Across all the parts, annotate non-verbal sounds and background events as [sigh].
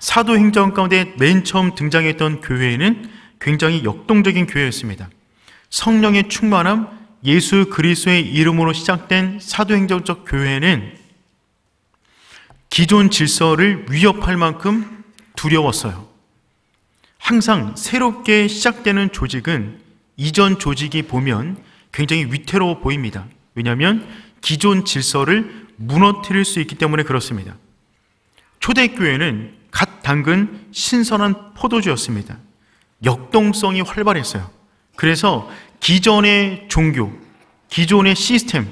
사도행전 가운데 맨 처음 등장했던 교회는 굉장히 역동적인 교회였습니다. 성령의 충만함, 예수 그리스의 이름으로 시작된 사도행정적 교회는 기존 질서를 위협할 만큼 두려웠어요. 항상 새롭게 시작되는 조직은 이전 조직이 보면 굉장히 위태로워 보입니다. 왜냐하면 기존 질서를 무너뜨릴 수 있기 때문에 그렇습니다. 초대교회는 갓 당근 신선한 포도주였습니다. 역동성이 활발했어요. 그래서 기존의 종교, 기존의 시스템,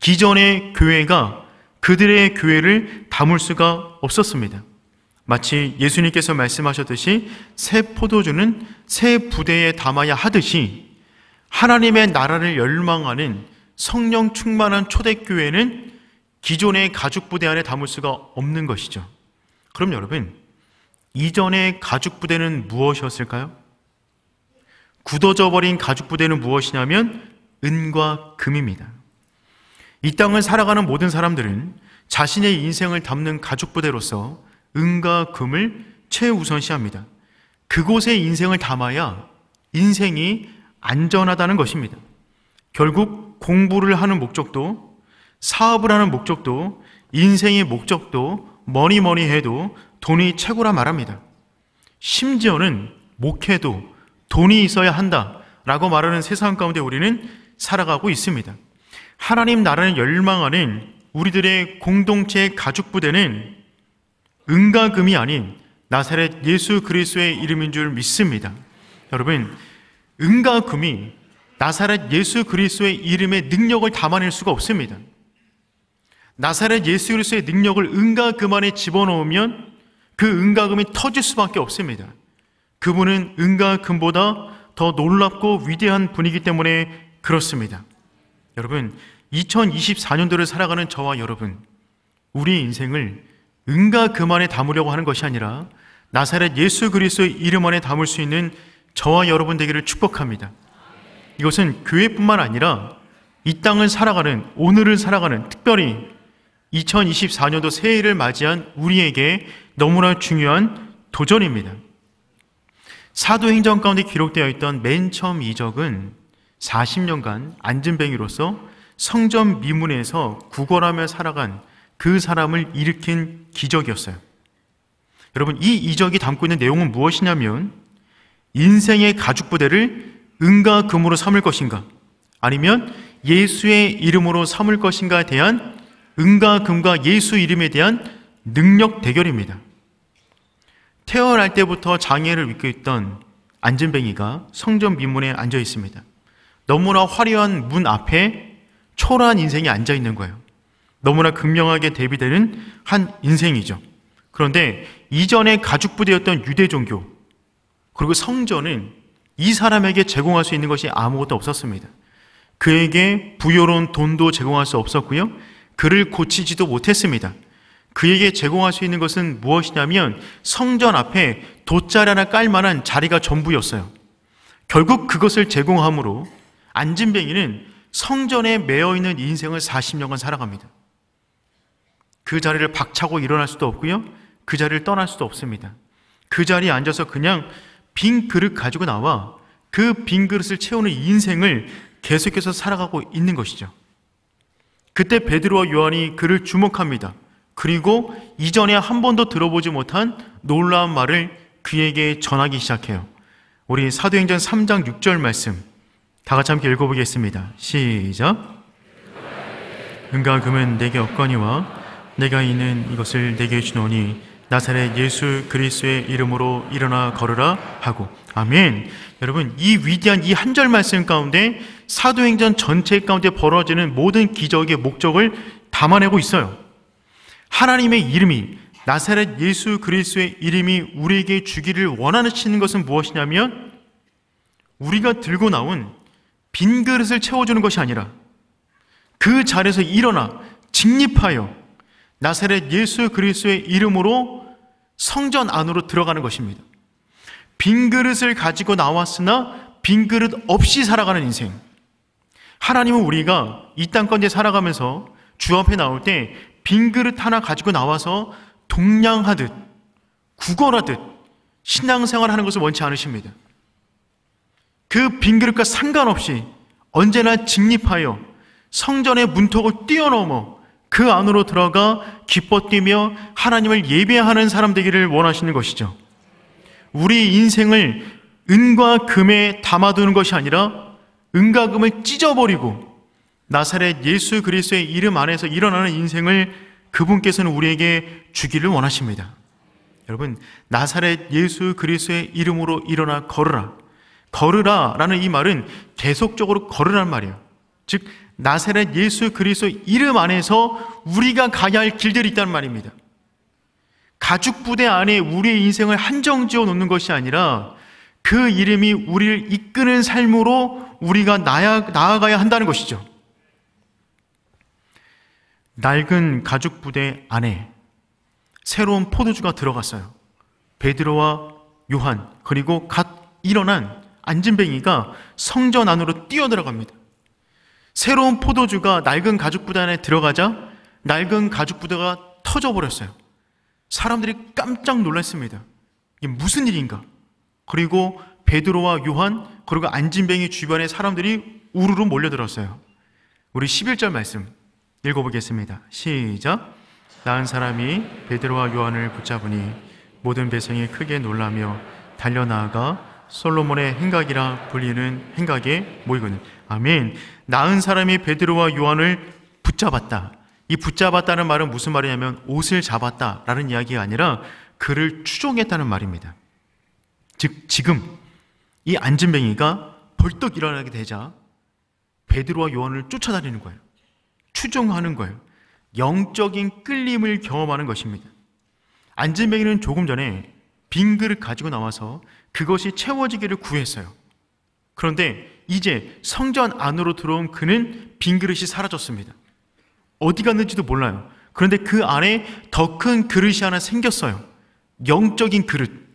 기존의 교회가 그들의 교회를 담을 수가 없었습니다. 마치 예수님께서 말씀하셨듯이 새 포도주는 새 부대에 담아야 하듯이 하나님의 나라를 열망하는 성령 충만한 초대교회는 기존의 가죽 부대 안에 담을 수가 없는 것이죠. 그럼 여러분, 이전의 가죽 부대는 무엇이었을까요? 굳어져 버린 가죽 부대는 무엇이냐면 은과 금입니다. 이 땅을 살아가는 모든 사람들은 자신의 인생을 담는 가죽 부대로서 은과 금을 최우선시합니다. 그곳에 인생을 담아야 인생이 안전하다는 것입니다. 결국 공부를 하는 목적도 사업을 하는 목적도 인생의 목적도 뭐니 뭐니 해도 돈이 최고라 말합니다. 심지어는 목회도 돈이 있어야 한다 라고 말하는 세상 가운데 우리는 살아가고 있습니다. 하나님 나라를 열망하는 우리들의 공동체 가족 부대는 은가금이 아닌 나사렛 예수 그리스의 이름인 줄 믿습니다. 여러분, 은가금이 나사렛 예수 그리스의 이름의 능력을 담아낼 수가 없습니다. 나사렛 예수 그리스도의 능력을 은가금 안에 집어넣으면 그 은가금이 터질 수밖에 없습니다. 그분은 은가금보다 더 놀랍고 위대한 분이기 때문에 그렇습니다. 여러분, 2024년도를 살아가는 저와 여러분, 우리 인생을 은가금 안에 담으려고 하는 것이 아니라 나사렛 예수 그리스도의 이름 안에 담을 수 있는 저와 여러분 되기를 축복합니다. 이것은 교회뿐만 아니라 이 땅을 살아가는 오늘을 살아가는 특별히 2024년도 새해를 맞이한 우리에게 너무나 중요한 도전입니다. 사도행전 가운데 기록되어 있던 맨 처음 이적은 40년간 안진뱅이로서 성전 미문에서 구걸하며 살아간 그 사람을 일으킨 기적이었어요. 여러분, 이 이적이 담고 있는 내용은 무엇이냐면 인생의 가죽 부대를 은과 금으로 삼을 것인가 아니면 예수의 이름으로 삼을 것인가에 대한 은과 금과 예수 이름에 대한 능력 대결입니다. 태어날 때부터 장애를 입고 있던 안전뱅이가 성전 비문에 앉아 있습니다. 너무나 화려한 문 앞에 초라한 인생이 앉아 있는 거예요. 너무나 극명하게 대비되는 한 인생이죠. 그런데 이전에 가죽부대였던 유대종교, 그리고 성전은 이 사람에게 제공할 수 있는 것이 아무것도 없었습니다. 그에게 부요로운 돈도 제공할 수 없었고요. 그를 고치지도 못했습니다. 그에게 제공할 수 있는 것은 무엇이냐면 성전 앞에 돗자리 하나 깔 만한 자리가 전부였어요. 결국 그것을 제공함으로 안진뱅이는 성전에 매여 있는 인생을 40년간 살아갑니다. 그 자리를 박차고 일어날 수도 없고요. 그 자리를 떠날 수도 없습니다. 그 자리에 앉아서 그냥 빈 그릇 가지고 나와 그 빈 그릇을 채우는 인생을 계속해서 살아가고 있는 것이죠. 그때 베드로와 요한이 그를 주목합니다. 그리고 이전에 한 번도 들어보지 못한 놀라운 말을 그에게 전하기 시작해요. 우리 사도행전 3장 6절 말씀 다 같이 함께 읽어보겠습니다. 시작. 은과 금은 내게 없거니와 내가 있는 이것을 내게 주노니 나사렛 예수 그리스의 이름으로 일어나 걸으라 하고 아멘. 여러분 이 위대한 이 한 절 말씀 가운데 사도행전 전체 가운데 벌어지는 모든 기적의 목적을 담아내고 있어요. 하나님의 이름이 나사렛 예수 그리스도의 이름이 우리에게 주기를 원하시는 것은 무엇이냐면 우리가 들고 나온 빈 그릇을 채워주는 것이 아니라 그 자리에서 일어나 직립하여 나사렛 예수 그리스도의 이름으로 성전 안으로 들어가는 것입니다. 빈 그릇을 가지고 나왔으나 빈 그릇 없이 살아가는 인생. 하나님은 우리가 이땅가운데 살아가면서 주 앞에 나올 때 빈 그릇 하나 가지고 나와서 동냥하듯 구걸하듯 신앙생활 하는 것을 원치 않으십니다. 그 빈 그릇과 상관없이 언제나 직립하여 성전의 문턱을 뛰어넘어 그 안으로 들어가 기뻐 뛰며 하나님을 예배하는 사람 되기를 원하시는 것이죠. 우리 인생을 은과 금에 담아두는 것이 아니라 은가금을 찢어버리고 나사렛 예수 그리스도의 이름 안에서 일어나는 인생을 그분께서는 우리에게 주기를 원하십니다. 여러분, 나사렛 예수 그리스도의 이름으로 일어나 걸으라. 걸으라라는 이 말은 계속적으로 걸으란 말이에요. 즉 나사렛 예수 그리스도 이름 안에서 우리가 가야 할 길들이 있다는 말입니다. 가죽 부대 안에 우리의 인생을 한정지어 놓는 것이 아니라 그 이름이 우리를 이끄는 삶으로 우리가 나아가야 한다는 것이죠. 낡은 가죽 부대 안에 새로운 포도주가 들어갔어요. 베드로와 요한 그리고 갓 일어난 안진뱅이가 성전 안으로 뛰어들어갑니다. 새로운 포도주가 낡은 가죽 부대 안에 들어가자 낡은 가죽 부대가 터져버렸어요. 사람들이 깜짝 놀랐습니다. 이게 무슨 일인가? 그리고 베드로와 요한 그리고 안진뱅이 주변의 사람들이 우르르 몰려들었어요. 우리 11절 말씀 읽어보겠습니다. 시작. 낳은 사람이 베드로와 요한을 붙잡으니 모든 배성이 크게 놀라며 달려 나아가 솔로몬의 행각이라 불리는 행각에 모이거늘. 아멘. 낳은 사람이 베드로와 요한을 붙잡았다. 이 붙잡았다는 말은 무슨 말이냐면 옷을 잡았다라는 이야기가 아니라 그를 추종했다는 말입니다. 즉 지금 이 안진뱅이가 벌떡 일어나게 되자 베드로와 요한을 쫓아다니는 거예요. 추종하는 거예요. 영적인 끌림을 경험하는 것입니다. 안진뱅이는 조금 전에 빈 그릇 가지고 나와서 그것이 채워지기를 구했어요. 그런데 이제 성전 안으로 들어온 그는 빈 그릇이 사라졌습니다. 어디 갔는지도 몰라요. 그런데 그 안에 더 큰 그릇이 하나 생겼어요. 영적인 그릇.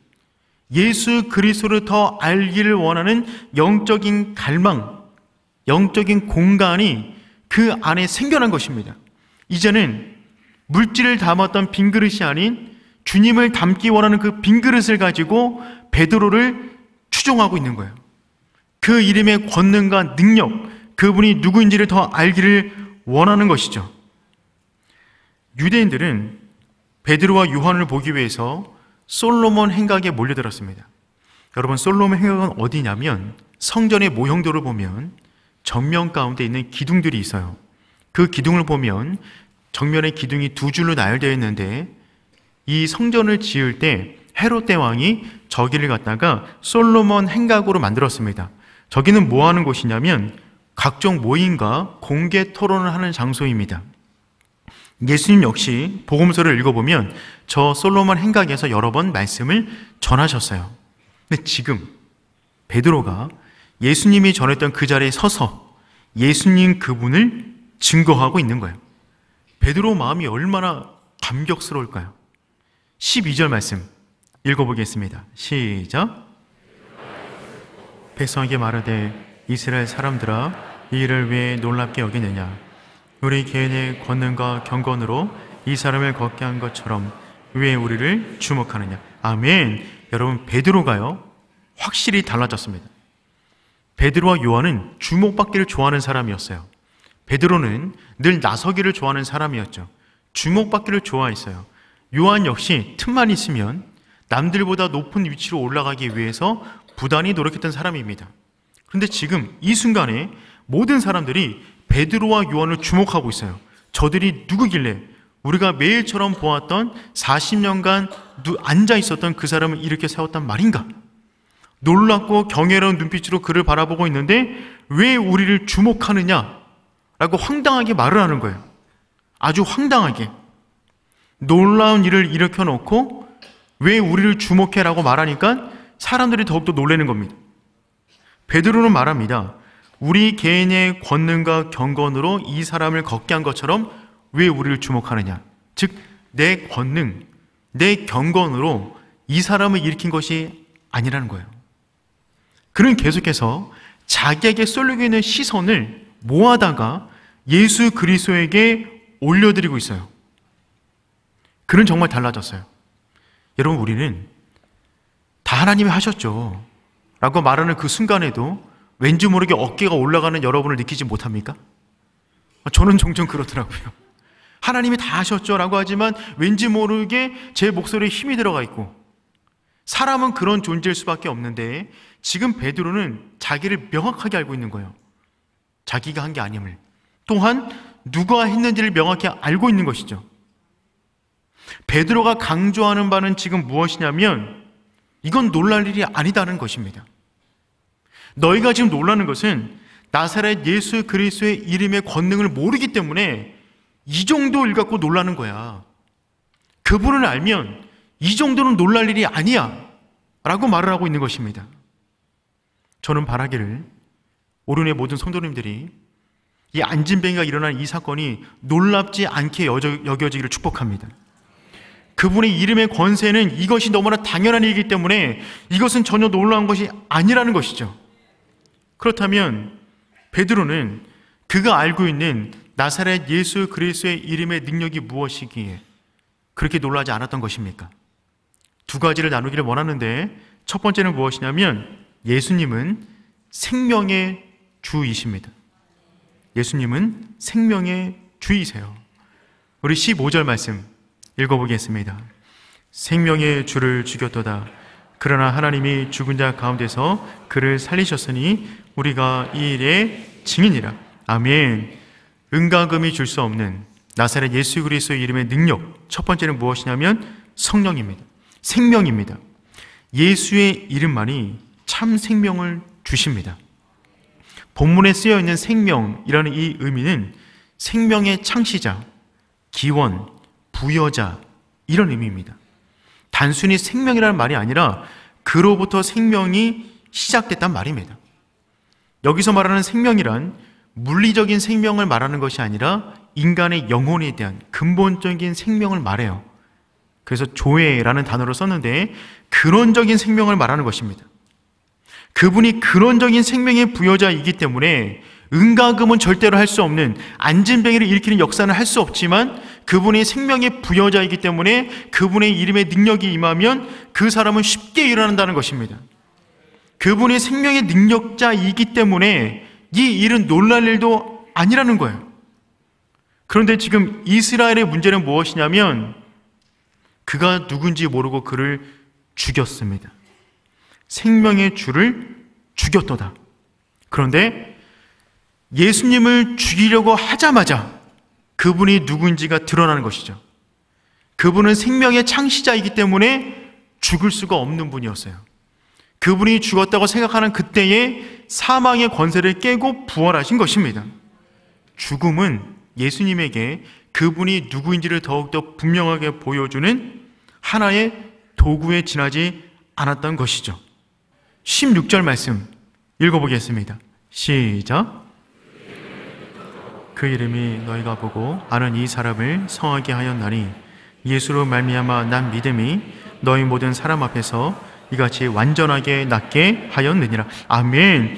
예수 그리스도를 더 알기를 원하는 영적인 갈망, 영적인 공간이 그 안에 생겨난 것입니다. 이제는 물질을 담았던 빈 그릇이 아닌 주님을 담기 원하는 그 빈 그릇을 가지고 베드로를 추종하고 있는 거예요. 그 이름의 권능과 능력, 그분이 누구인지를 더 알기를 원하는 것이죠. 유대인들은 베드로와 요한을 보기 위해서 솔로몬 행각에 몰려들었습니다. 여러분, 솔로몬 행각은 어디냐면 성전의 모형도를 보면 정면 가운데 있는 기둥들이 있어요. 그 기둥을 보면 정면의 기둥이 두 줄로 나열되어 있는데 이 성전을 지을 때 헤롯 대왕이 저기를 갖다가 솔로몬 행각으로 만들었습니다. 저기는 뭐 하는 곳이냐면 각종 모임과 공개 토론을 하는 장소입니다. 예수님 역시 복음서를 읽어보면 저 솔로몬 행각에서 여러 번 말씀을 전하셨어요. 근데 지금 베드로가 예수님이 전했던 그 자리에 서서 예수님 그분을 증거하고 있는 거예요. 베드로 마음이 얼마나 감격스러울까요? 12절 말씀 읽어보겠습니다. 시작. 백성에게 말하되 이스라엘 사람들아 이 일을 왜 놀랍게 여기느냐 우리 개인의 권능과 경건으로 이 사람을 걷게 한 것처럼 왜 우리를 주목하느냐. 아멘. 여러분 베드로가요. 확실히 달라졌습니다. 베드로와 요한은 주목받기를 좋아하는 사람이었어요. 베드로는 늘 나서기를 좋아하는 사람이었죠. 주목받기를 좋아했어요. 요한 역시 틈만 있으면 남들보다 높은 위치로 올라가기 위해서 부단히 노력했던 사람입니다. 그런데 지금 이 순간에 모든 사람들이 베드로와 요한을 주목하고 있어요. 저들이 누구길래 우리가 매일처럼 보았던 40년간 앉아 있었던 그 사람을 이렇게 세웠단 말인가? 놀랍고 경외로운 눈빛으로 그를 바라보고 있는데 왜 우리를 주목하느냐? 라고 황당하게 말을 하는 거예요. 아주 황당하게. 놀라운 일을 일으켜 놓고 왜 우리를 주목해? 라고 말하니까 사람들이 더욱더 놀라는 겁니다. 베드로는 말합니다. 우리 개인의 권능과 경건으로 이 사람을 걷게 한 것처럼 왜 우리를 주목하느냐? 즉, 내 권능, 내 경건으로 이 사람을 일으킨 것이 아니라는 거예요. 그는 계속해서 자기에게 쏠리고 있는 시선을 모아다가 예수 그리스도에게 올려드리고 있어요. 그는 정말 달라졌어요. 여러분, 우리는 다 하나님이 하셨죠. 라고 말하는 그 순간에도 왠지 모르게 어깨가 올라가는 여러분을 느끼지 못합니까? 저는 종종 그렇더라고요. 하나님이 다 하셨죠라고 하지만 왠지 모르게 제 목소리에 힘이 들어가 있고 사람은 그런 존재일 수밖에 없는데 지금 베드로는 자기를 명확하게 알고 있는 거예요. 자기가 한 게 아님을. 또한 누가 했는지를 명확히 알고 있는 것이죠. 베드로가 강조하는 바는 지금 무엇이냐면 이건 놀랄 일이 아니다는 것입니다. 너희가 지금 놀라는 것은 나사렛 예수 그리스의 이름의 권능을 모르기 때문에 이 정도 일 갖고 놀라는 거야. 그분을 알면 이 정도는 놀랄 일이 아니야. 라고 말을 하고 있는 것입니다. 저는 바라기를 오륜의 모든 성도님들이 이 안진뱅이가 일어난 이 사건이 놀랍지 않게 여겨지기를 축복합니다. 그분의 이름의 권세는 이것이 너무나 당연한 일이기 때문에 이것은 전혀 놀라운 것이 아니라는 것이죠. 그렇다면 베드로는 그가 알고 있는 나사렛 예수 그리스도의 이름의 능력이 무엇이기에 그렇게 놀라지 않았던 것입니까? 두 가지를 나누기를 원하는데 첫 번째는 무엇이냐면 예수님은 생명의 주이십니다. 예수님은 생명의 주이세요. 우리 15절 말씀 읽어보겠습니다. 생명의 주를 죽였도다. 그러나 하나님이 죽은 자 가운데서 그를 살리셨으니 우리가 이 일의 증인이라. 아멘. 은가금이 줄 수 없는 나사렛 예수 그리스도의 이름의 능력. 첫 번째는 무엇이냐면 성령입니다. 생명입니다. 예수의 이름만이 참 생명을 주십니다. 본문에 쓰여 있는 생명이라는 이 의미는 생명의 창시자, 기원, 부여자 이런 의미입니다. 단순히 생명이라는 말이 아니라 그로부터 생명이 시작됐단 말입니다. 여기서 말하는 생명이란 물리적인 생명을 말하는 것이 아니라 인간의 영혼에 대한 근본적인 생명을 말해요. 그래서 조회라는 단어를 썼는데 근원적인 생명을 말하는 것입니다. 그분이 근원적인 생명의 부여자이기 때문에 은가금은 절대로 할 수 없는 안진뱅이를 일으키는 역사는 할 수 없지만 그분이 생명의 부여자이기 때문에 그분의 이름의 능력이 임하면 그 사람은 쉽게 일어난다는 것입니다. 그분이 생명의 능력자이기 때문에 이 일은 놀랄 일도 아니라는 거예요. 그런데 지금 이스라엘의 문제는 무엇이냐면 그가 누군지 모르고 그를 죽였습니다. 생명의 주를 죽였도다. 그런데 예수님을 죽이려고 하자마자 그분이 누군지가 드러나는 것이죠. 그분은 생명의 창시자이기 때문에 죽을 수가 없는 분이었어요. 그분이 죽었다고 생각하는 그때에 사망의 권세를 깨고 부활하신 것입니다. 죽음은 예수님에게 그분이 누구인지를 더욱더 분명하게 보여주는 하나의 도구에 지나지 않았던 것이죠. 16절 말씀 읽어보겠습니다. 시작. 그 이름이 너희가 보고 아는 이 사람을 성하게 하였나니 예수로 말미암아 난 믿음이 너희 모든 사람 앞에서 이같이 완전하게 낫게 하였느니라. 아멘.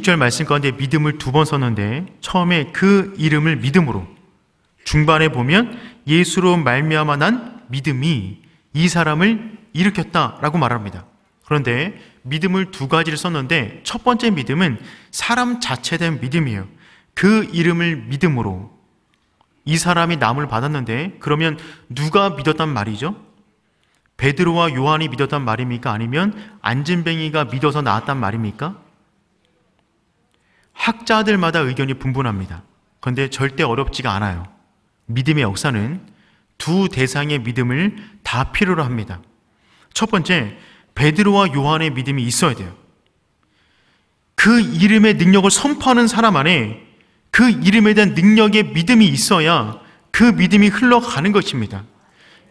16절 말씀 가운데 믿음을 두 번 썼는데 처음에 그 이름을 믿음으로 중반에 보면 예수로 말미암아 난 믿음이 이 사람을 일으켰다라고 말합니다. 그런데 믿음을 두 가지를 썼는데 첫 번째 믿음은 사람 자체된 믿음이에요. 그 이름을 믿음으로 이 사람이 남을 받았는데 그러면 누가 믿었단 말이죠? 베드로와 요한이 믿었단 말입니까? 아니면 안진뱅이가 믿어서 나왔단 말입니까? 학자들마다 의견이 분분합니다. 그런데 절대 어렵지가 않아요. 믿음의 역사는 두 대상의 믿음을 다 필요로 합니다. 첫 번째, 베드로와 요한의 믿음이 있어야 돼요. 그 이름의 능력을 선포하는 사람 안에 그 이름에 대한 능력의 믿음이 있어야 그 믿음이 흘러가는 것입니다.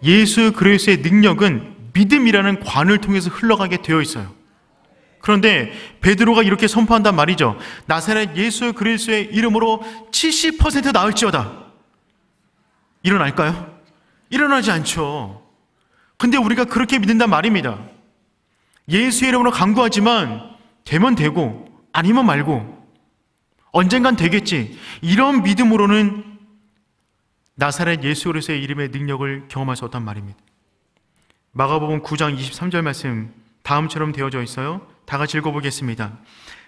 예수 그리스의 능력은 믿음이라는 관을 통해서 흘러가게 되어 있어요. 그런데 베드로가 이렇게 선포한단 말이죠. 나사렛 예수 그리스의 이름으로 70% 나을지어다. 일어날까요? 일어나지 않죠. 근데 우리가 그렇게 믿는단 말입니다. 예수 의 이름으로 강구하지만 되면 되고 아니면 말고 언젠간 되겠지. 이런 믿음으로는 나사렛 예수 그리스도의 이름의 능력을 경험할 수 없단 말입니다. 마가복음 9장 23절 말씀 다음처럼 되어져 있어요. 다 같이 읽어보겠습니다.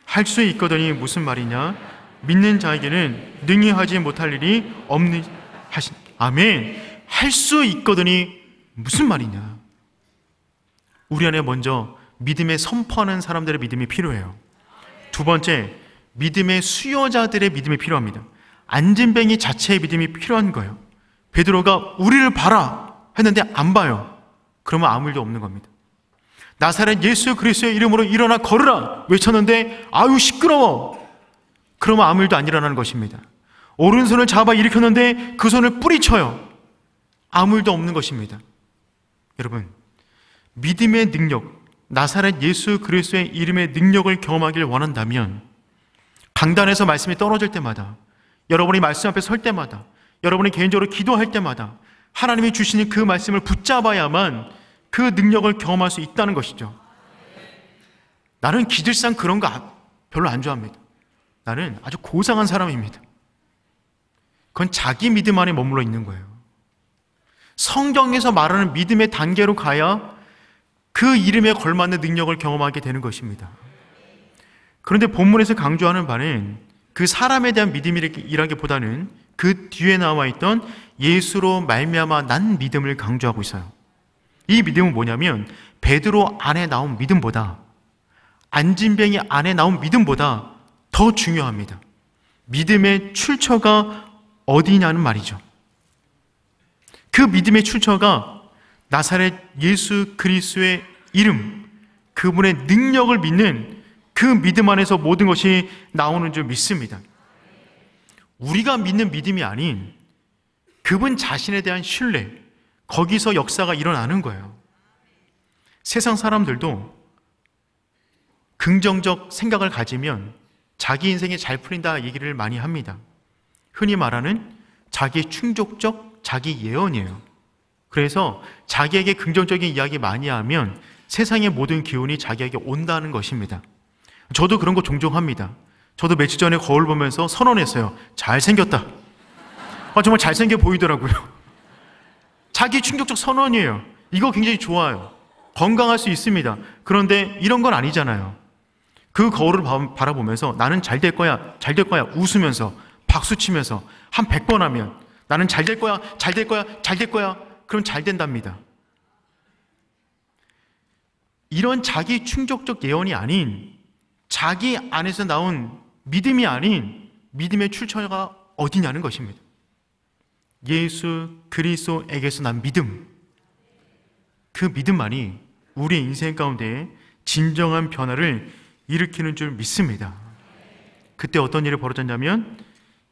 할 수 있거더니 무슨 말이냐? 믿는 자에게는 능히 하지 못할 일이 없는 하신 아멘. 할 수 있거더니 무슨 말이냐? 우리 안에 먼저 믿음에 선포하는 사람들의 믿음이 필요해요. 두 번째, 믿음의 수여자들의 믿음이 필요합니다. 안진뱅이 자체의 믿음이 필요한 거예요. 베드로가 우리를 봐라 했는데 안 봐요. 그러면 아무 일도 없는 겁니다. 나사렛 예수 그리스도의 이름으로 일어나 걸으라 외쳤는데 아유 시끄러워. 그러면 아무 일도 안 일어나는 것입니다. 오른손을 잡아 일으켰는데 그 손을 뿌리쳐요. 아무 일도 없는 것입니다. 여러분, 믿음의 능력, 나사렛 예수 그리스도의 이름의 능력을 경험하길 원한다면 강단에서 말씀이 떨어질 때마다 여러분이 말씀 앞에 설 때마다, 여러분이 개인적으로 기도할 때마다 하나님이 주시는 그 말씀을 붙잡아야만 그 능력을 경험할 수 있다는 것이죠. 나는 기질상 그런 거 아, 별로 안 좋아합니다. 나는 아주 고상한 사람입니다. 그건 자기 믿음 안에 머물러 있는 거예요. 성경에서 말하는 믿음의 단계로 가야 그 이름에 걸맞는 능력을 경험하게 되는 것입니다. 그런데 본문에서 강조하는 바는 그 사람에 대한 믿음이라기보다는 그 뒤에 나와 있던 예수로 말미암아 난 믿음을 강조하고 있어요. 이 믿음은 뭐냐면 베드로 안에 나온 믿음보다 안진뱅이 안에 나온 믿음보다 더 중요합니다. 믿음의 출처가 어디냐는 말이죠. 그 믿음의 출처가 나사렛 예수 그리스도의 이름, 그분의 능력을 믿는 그 믿음 안에서 모든 것이 나오는 줄 믿습니다. 우리가 믿는 믿음이 아닌 그분 자신에 대한 신뢰, 거기서 역사가 일어나는 거예요. 세상 사람들도 긍정적 생각을 가지면 자기 인생이 잘 풀린다 얘기를 많이 합니다. 흔히 말하는 자기 충족적 자기 예언이에요. 그래서 자기에게 긍정적인 이야기 많이 하면 세상의 모든 기운이 자기에게 온다는 것입니다. 저도 그런 거 종종 합니다. 저도 며칠 전에 거울 보면서 선언했어요. 잘생겼다. 아, 정말 잘생겨 보이더라고요. [laughs] 자기 충격적 선언이에요. 이거 굉장히 좋아요. 건강할 수 있습니다. 그런데 이런 건 아니잖아요. 그 거울을 바라보면서 나는 잘 될 거야, 잘 될 거야 웃으면서 박수 치면서 한 100번 하면 나는 잘 될 거야, 잘 될 거야, 잘 될 거야. 그럼 잘 된답니다. 이런 자기 충격적 예언이 아닌 자기 안에서 나온 믿음이 아닌 믿음의 출처가 어디냐는 것입니다. 예수 그리스도에게서 난 믿음. 그 믿음만이 우리 인생 가운데 진정한 변화를 일으키는 줄 믿습니다. 그때 어떤 일이 벌어졌냐면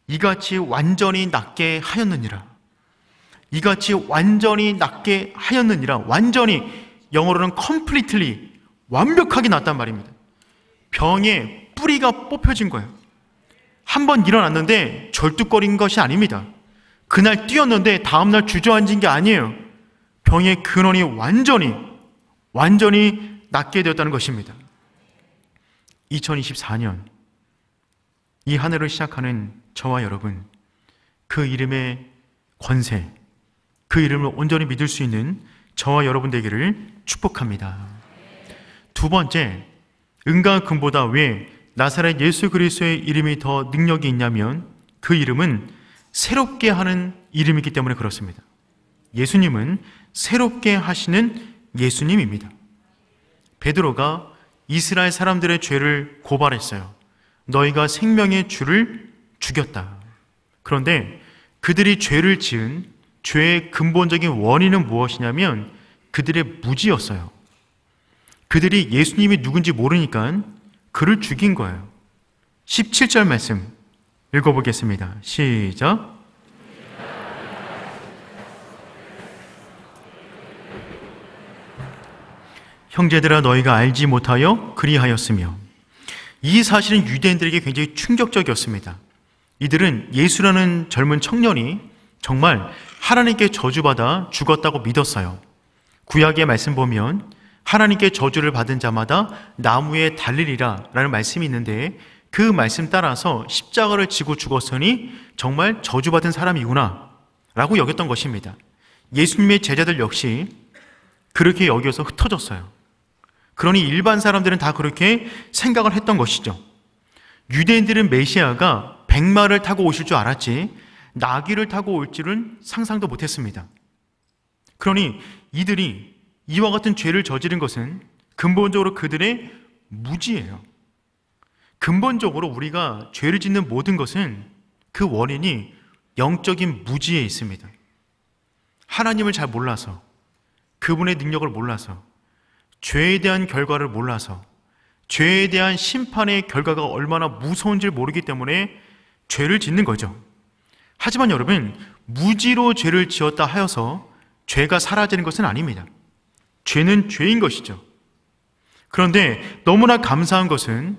이같이 완전히 낫게 하였느니라. 이같이 완전히 낫게 하였느니라. 완전히 영어로는 completely 완벽하게 났단 말입니다. 병의 뿌리가 뽑혀진 거예요. 한 번 일어났는데 절뚝거린 것이 아닙니다. 그날 뛰었는데 다음날 주저앉은 게 아니에요. 병의 근원이 완전히, 완전히 낫게 되었다는 것입니다. 2024년, 이 한 해를 시작하는 저와 여러분, 그 이름의 권세, 그 이름을 온전히 믿을 수 있는 저와 여러분 되기를 축복합니다. 두 번째, 은과 금보다 왜 나사렛 예수 그리스도의 이름이 더 능력이 있냐면 그 이름은 새롭게 하는 이름이기 때문에 그렇습니다. 예수님은 새롭게 하시는 예수님입니다. 베드로가 이스라엘 사람들의 죄를 고발했어요. 너희가 생명의 주를 죽였다. 그런데 그들이 죄를 지은 죄의 근본적인 원인은 무엇이냐면 그들의 무지였어요. 그들이 예수님이 누군지 모르니까 그를 죽인 거예요. 17절 말씀 읽어보겠습니다. 시작. 형제들아 너희가 알지 못하여 그리하였으며 이 사실은 유대인들에게 굉장히 충격적이었습니다. 이들은 예수라는 젊은 청년이 정말 하나님께 저주받아 죽었다고 믿었어요. 구약의 말씀 보면 하나님께 저주를 받은 자마다 나무에 달리리라 라는 말씀이 있는데 그 말씀 따라서 십자가를 지고 죽었으니 정말 저주받은 사람이구나 라고 여겼던 것입니다. 예수님의 제자들 역시 그렇게 여겨서 흩어졌어요. 그러니 일반 사람들은 다 그렇게 생각을 했던 것이죠. 유대인들은 메시아가 백마를 타고 오실 줄 알았지 나귀를 타고 올 줄은 상상도 못했습니다. 그러니 이들이 이와 같은 죄를 저지른 것은 근본적으로 그들의 무지예요. 근본적으로 우리가 죄를 짓는 모든 것은 그 원인이 영적인 무지에 있습니다. 하나님을 잘 몰라서, 그분의 능력을 몰라서, 죄에 대한 결과를 몰라서, 죄에 대한 심판의 결과가 얼마나 무서운지 모르기 때문에 죄를 짓는 거죠. 하지만 여러분, 무지로 죄를 지었다 하여서 죄가 사라지는 것은 아닙니다. 죄는 죄인 것이죠. 그런데 너무나 감사한 것은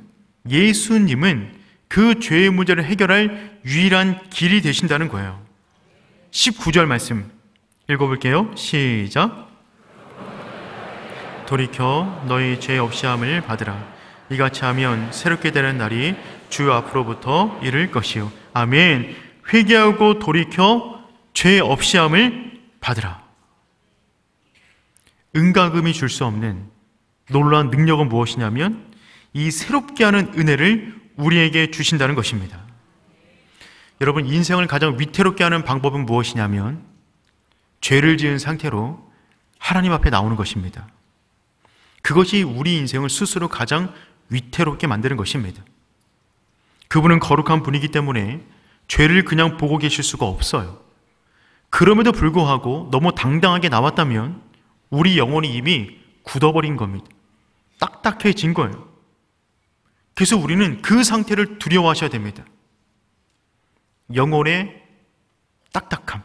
예수님은 그 죄의 문제를 해결할 유일한 길이 되신다는 거예요. 19절 말씀 읽어볼게요. 시작. 돌이켜 너희 죄 없이함을 받으라. 이같이 하면 새롭게 되는 날이 주 앞으로부터 이를 것이요. 아멘. 회개하고 돌이켜 죄 없이함을 받으라. 은가금이 줄 수 없는 놀라운 능력은 무엇이냐면 이 새롭게 하는 은혜를 우리에게 주신다는 것입니다. 여러분, 인생을 가장 위태롭게 하는 방법은 무엇이냐면 죄를 지은 상태로 하나님 앞에 나오는 것입니다. 그것이 우리 인생을 스스로 가장 위태롭게 만드는 것입니다. 그분은 거룩한 분이기 때문에 죄를 그냥 보고 계실 수가 없어요. 그럼에도 불구하고 너무 당당하게 나왔다면 우리 영혼이 이미 굳어버린 겁니다. 딱딱해진 거예요. 그래서 우리는 그 상태를 두려워하셔야 됩니다. 영혼의 딱딱함.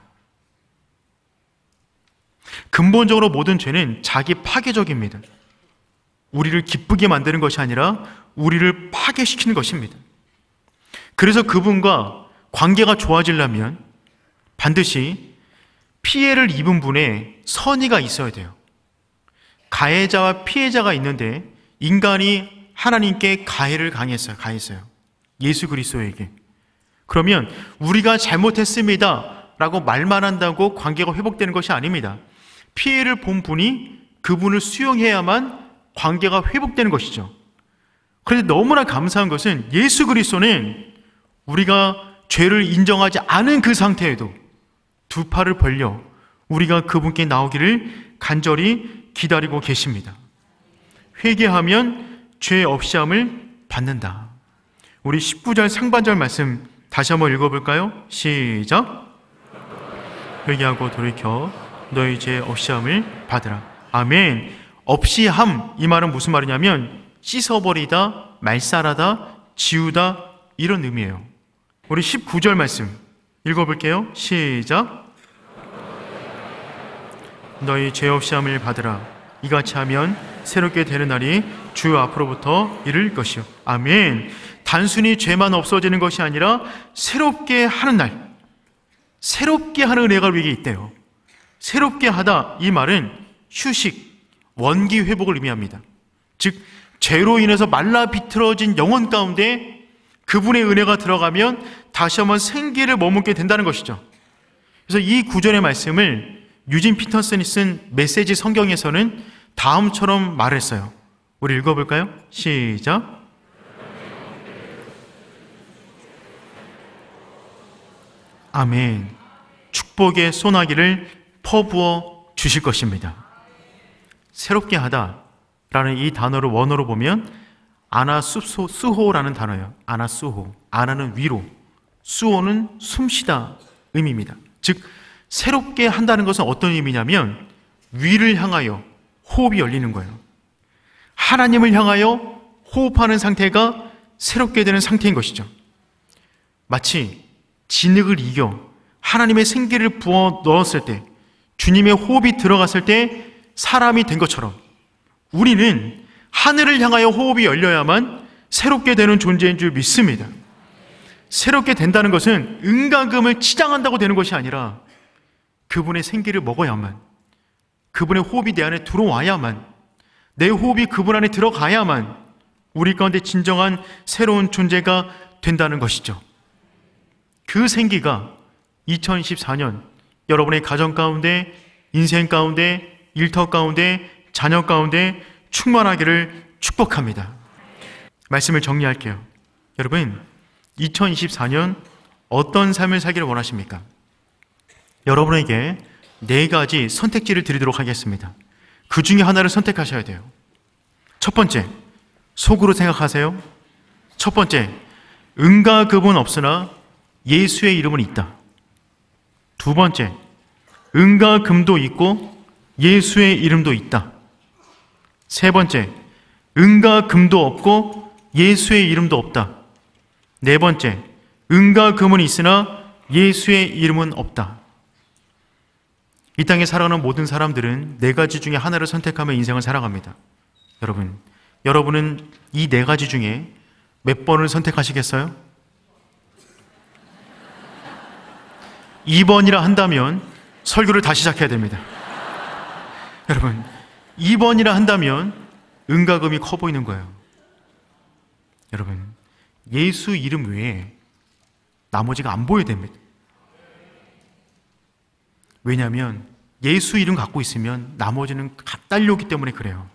근본적으로 모든 죄는 자기 파괴적입니다. 우리를 기쁘게 만드는 것이 아니라 우리를 파괴시키는 것입니다. 그래서 그분과 관계가 좋아지려면 반드시 피해를 입은 분의 선의가 있어야 돼요. 가해자와 피해자가 있는데 인간이 하나님께 가해를 강했어요. 가했어요. 예수 그리스도에게. 그러면 우리가 잘못했습니다. 라고 말만 한다고 관계가 회복되는 것이 아닙니다. 피해를 본 분이 그분을 수용해야만 관계가 회복되는 것이죠. 그런데 너무나 감사한 것은 예수 그리스도는 우리가 죄를 인정하지 않은 그 상태에도 두 팔을 벌려 우리가 그분께 나오기를 간절히 기다리고 계십니다. 회개하면 죄 없이함을 받는다. 우리 19절 상반절 말씀 다시 한번 읽어볼까요? 시작. 회개하고 돌이켜 너희 죄 없이함을 받으라. 아멘. 없이함 이 말은 무슨 말이냐면 씻어버리다, 말살하다, 지우다 이런 의미예요. 우리 19절 말씀 읽어볼게요. 시작. 너희 죄 없이 함을 받으라 이같이 하면 새롭게 되는 날이 주 앞으로부터 이를 것이요 아멘 단순히 죄만 없어지는 것이 아니라 새롭게 하는 날 새롭게 하는 은혜가 위리에 있대요 새롭게 하다 이 말은 휴식, 원기 회복을 의미합니다 즉 죄로 인해서 말라 비틀어진 영혼 가운데 그분의 은혜가 들어가면 다시 한번 생기를 머뭇게 된다는 것이죠. 그래서 이 구절의 말씀을 유진 피터슨이 쓴 메시지 성경에서는 다음처럼 말했어요. 우리 읽어볼까요? 시작. 아멘. 축복의 소나기를 퍼부어 주실 것입니다. 새롭게 하다라는 이 단어를 원어로 보면 아나수호라는 단어예요. 아나수호. 아나는 위로, 수호는 숨쉬다 의미입니다. 즉 새롭게 한다는 것은 어떤 의미냐면 위를 향하여 호흡이 열리는 거예요. 하나님을 향하여 호흡하는 상태가 새롭게 되는 상태인 것이죠. 마치 진흙을 이겨 하나님의 생기를 부어 넣었을 때 주님의 호흡이 들어갔을 때 사람이 된 것처럼 우리는 하늘을 향하여 호흡이 열려야만 새롭게 되는 존재인 줄 믿습니다. 새롭게 된다는 것은 은가금을 치장한다고 되는 것이 아니라 그분의 생기를 먹어야만, 그분의 호흡이 내 안에 들어와야만, 내 호흡이 그분 안에 들어가야만 우리 가운데 진정한 새로운 존재가 된다는 것이죠. 그 생기가 2014년 여러분의 가정 가운데, 인생 가운데, 일터 가운데, 자녀 가운데 충만하기를 축복합니다. 말씀을 정리할게요. 여러분, 2024년 어떤 삶을 살기를 원하십니까? 여러분에게 네 가지 선택지를 드리도록 하겠습니다. 그 중에 하나를 선택하셔야 돼요. 첫 번째, 속으로 생각하세요. 첫 번째, 은가 급은 없으나 예수의 이름은 있다. 두 번째, 은가 금도 있고 예수의 이름도 있다. 세 번째, 은가 금도 없고 예수의 이름도 없다. 네 번째, 은가 금은 있으나 예수의 이름은 없다. 이 땅에 살아가는 모든 사람들은 네 가지 중에 하나를 선택하며 인생을 살아갑니다. 여러분, 여러분은 이 네 가지 중에 몇 번을 선택하시겠어요? 2번이라 한다면 설교를 다시 시작해야 됩니다. 여러분, 2번이라 한다면 은가금이 커 보이는 거예요. 여러분, 예수 이름 외에 나머지가 안 보여야 됩니다. 왜냐하면 예수 이름 갖고 있으면 나머지는 갓달려오기 때문에 그래요.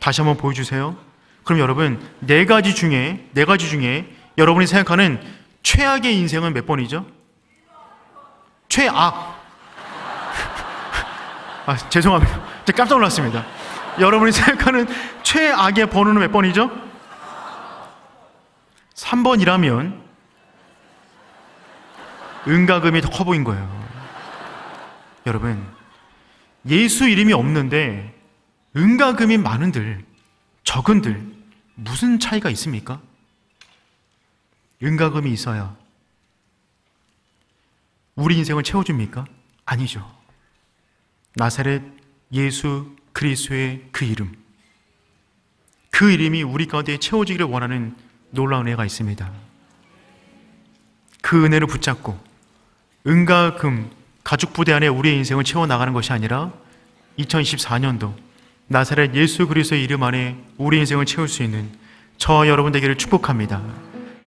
다시 한번 보여주세요. 그럼 여러분 네 가지 중에 네 가지 중에 여러분이 생각하는 최악의 인생은 몇 번이죠? 최악. [laughs] 아, 죄송합니다. 깜짝 놀랐습니다. 여러분이 생각하는 최악의 번호는 몇 번이죠? 3번이라면 은가금이 더 커 보인 거예요. 여러분, 예수 이름이 없는데 은가금이 많은들, 적은들, 무슨 차이가 있습니까? 은가금이 있어야 우리 인생을 채워줍니까? 아니죠. 나사렛 예수 그리스의그 이름. 그 이름이 우리 가운데 채워지기를 원하는 놀라운 은가 있습니다. 그 은혜를 붙잡고 은가금 가죽 부대 안에 우리의 인생을 채워 나가는 것이 아니라 2024년도 나사렛 예수 그리스도의 이름 안에 우리 인생을 채울 수 있는 저와 여러분 되기를 축복합니다.